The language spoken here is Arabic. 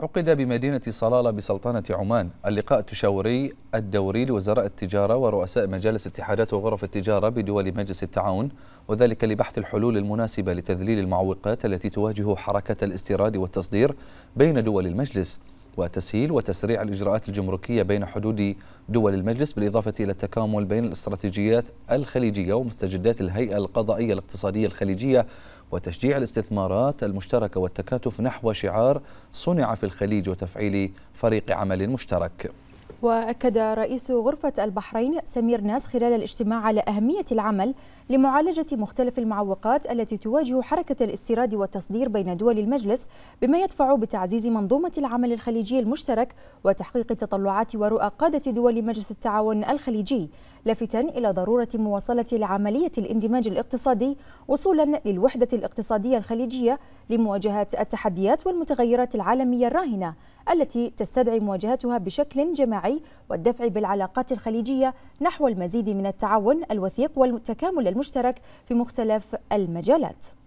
عقد بمدينة صلالة بسلطنة عمان اللقاء التشاوري الدوري لوزراء التجارة ورؤساء مجالس اتحادات وغرف التجارة بدول مجلس التعاون وذلك لبحث الحلول المناسبة لتذليل المعوقات التي تواجه حركة الاستيراد والتصدير بين دول المجلس وتسهيل وتسريع الإجراءات الجمركية بين حدود دول المجلس بالإضافة إلى التكامل بين الاستراتيجيات الخليجية ومستجدات الهيئة القضائية الاقتصادية الخليجية وتشجيع الاستثمارات المشتركة والتكاتف نحو شعار صنع في الخليج وتفعيل فريق عمل مشترك وأكد رئيس غرفة البحرين سمير ناس خلال الاجتماع على أهمية العمل لمعالجة مختلف المعوقات التي تواجه حركة الاستيراد والتصدير بين دول المجلس بما يدفع بتعزيز منظومة العمل الخليجي المشترك وتحقيق تطلعات ورؤى قادة دول مجلس التعاون الخليجي لافتا إلى ضرورة مواصلة العملية الاندماج الاقتصادي وصولا للوحدة الاقتصادية الخليجية لمواجهة التحديات والمتغيرات العالمية الراهنة التي تستدعي مواجهتها بشكل جماعي والدفع بالعلاقات الخليجية نحو المزيد من التعاون الوثيق والتكامل المشترك في مختلف المجالات